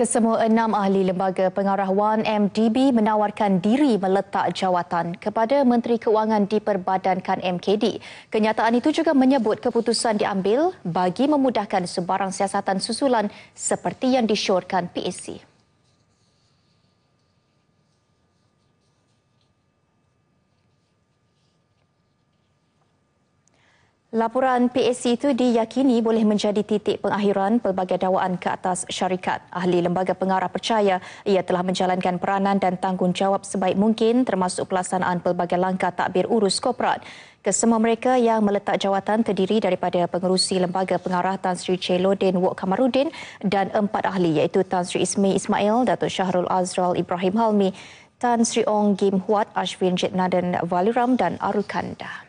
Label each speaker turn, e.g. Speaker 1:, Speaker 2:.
Speaker 1: Kesemua enam ahli lembaga pengarah 1MDB menawarkan diri meletak jawatan kepada Menteri Keuangan diperbadankan MKD. Kenyataan itu juga menyebut keputusan diambil bagi memudahkan sebarang siasatan susulan seperti yang disyorkan PSC. Laporan PAC itu diyakini boleh menjadi titik pengakhiran pelbagai dakwaan ke atas syarikat. Ahli lembaga pengarah percaya ia telah menjalankan peranan dan tanggungjawab sebaik mungkin termasuk pelaksanaan pelbagai langkah takbir urus korporat. Kesemua mereka yang meletak jawatan terdiri daripada pengerusi lembaga pengarah Tan Sri Chelodin Wok Kamarudin dan empat ahli iaitu Tan Sri Ismi Ismail, Datuk Syahrul Azral Ibrahim Halmi, Tan Sri Ong Gim Huat, Ashwin Jitnaden Valiram dan Arukanda.